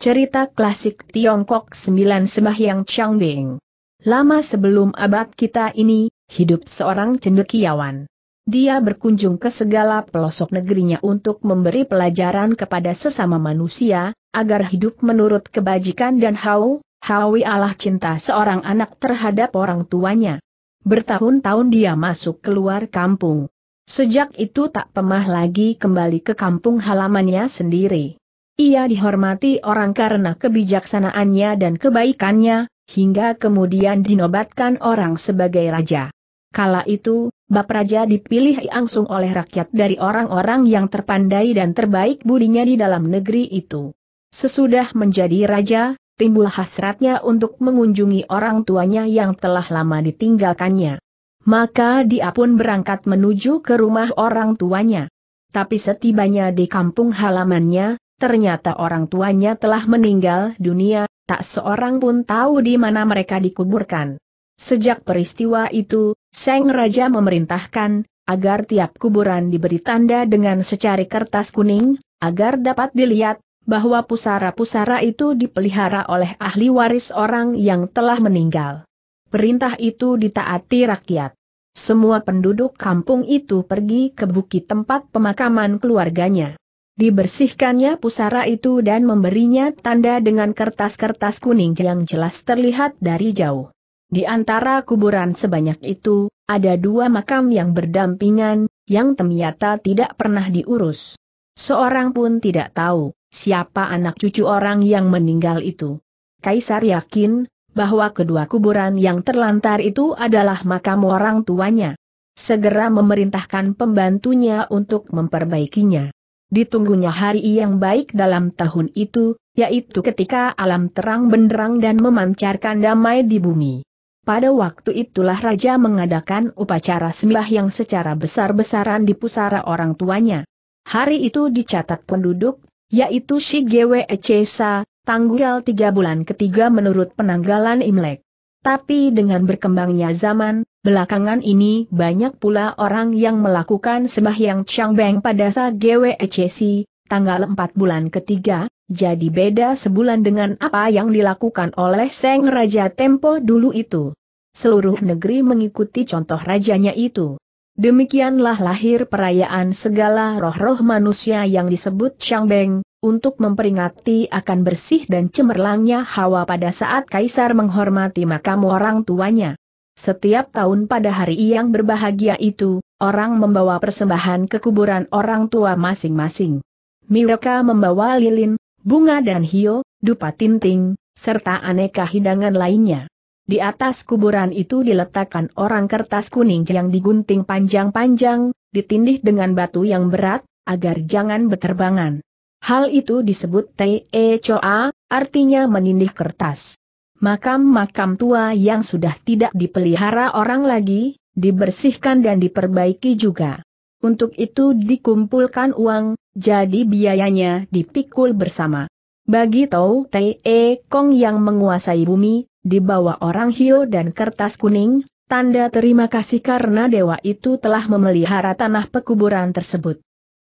Cerita klasik Tiongkok Sembilan Sembahyang Changbing. Lama sebelum abad kita ini, hidup seorang cendekiawan. Dia berkunjung ke segala pelosok negerinya untuk memberi pelajaran kepada sesama manusia, agar hidup menurut kebajikan dan hau, hawi Allah cinta seorang anak terhadap orang tuanya. Bertahun-tahun dia masuk keluar kampung. Sejak itu tak pemah lagi kembali ke kampung halamannya sendiri. Ia dihormati orang karena kebijaksanaannya dan kebaikannya, hingga kemudian dinobatkan orang sebagai raja. Kala itu, Bap Raja dipilih langsung oleh rakyat dari orang-orang yang terpandai dan terbaik budinya di dalam negeri itu. Sesudah menjadi raja, timbul hasratnya untuk mengunjungi orang tuanya yang telah lama ditinggalkannya. Maka dia pun berangkat menuju ke rumah orang tuanya. Tapi setibanya di kampung halamannya, ternyata orang tuanya telah meninggal dunia, tak seorang pun tahu di mana mereka dikuburkan. Sejak peristiwa itu, Seng Raja memerintahkan, agar tiap kuburan diberi tanda dengan secari kertas kuning, agar dapat dilihat, bahwa pusara-pusara itu dipelihara oleh ahli waris orang yang telah meninggal. Perintah itu ditaati rakyat. Semua penduduk kampung itu pergi ke bukit tempat pemakaman keluarganya. Dibersihkannya pusara itu dan memberinya tanda dengan kertas-kertas kuning yang jelas terlihat dari jauh. Di antara kuburan sebanyak itu, ada dua makam yang berdampingan, yang ternyata tidak pernah diurus. Seorang pun tidak tahu siapa anak cucu orang yang meninggal itu. Kaisar yakin bahwa kedua kuburan yang terlantar itu adalah makam orang tuanya. Segera memerintahkan pembantunya untuk memperbaikinya. Ditunggunya hari yang baik dalam tahun itu, yaitu ketika alam terang benderang dan memancarkan damai di bumi. Pada waktu itulah Raja mengadakan upacara sembah yang secara besar-besaran di pusara orang tuanya. Hari itu dicatat penduduk, yaitu Shigewe Echesa, tanggal tiga bulan ketiga menurut penanggalan Imlek. Tapi dengan berkembangnya zaman, Belakangan ini banyak pula orang yang melakukan sembahyang Beng pada saat Ecesi, tanggal 4 bulan ketiga, jadi beda sebulan dengan apa yang dilakukan oleh Seng Raja Tempo dulu itu. Seluruh negeri mengikuti contoh rajanya itu. Demikianlah lahir perayaan segala roh-roh manusia yang disebut Beng, untuk memperingati akan bersih dan cemerlangnya hawa pada saat kaisar menghormati makam orang tuanya. Setiap tahun pada hari yang berbahagia itu, orang membawa persembahan ke kuburan orang tua masing-masing. Mereka membawa lilin, bunga dan hio, dupa tinting, serta aneka hidangan lainnya. Di atas kuburan itu diletakkan orang kertas kuning yang digunting panjang-panjang, ditindih dengan batu yang berat, agar jangan berterbangan. Hal itu disebut T.E. Choa, artinya menindih kertas makam-makam tua yang sudah tidak dipelihara orang lagi, dibersihkan dan diperbaiki juga. Untuk itu dikumpulkan uang, jadi biayanya dipikul bersama. Bagi Tau Te e Kong yang menguasai bumi, dibawa orang hio dan kertas kuning, tanda terima kasih karena dewa itu telah memelihara tanah pekuburan tersebut.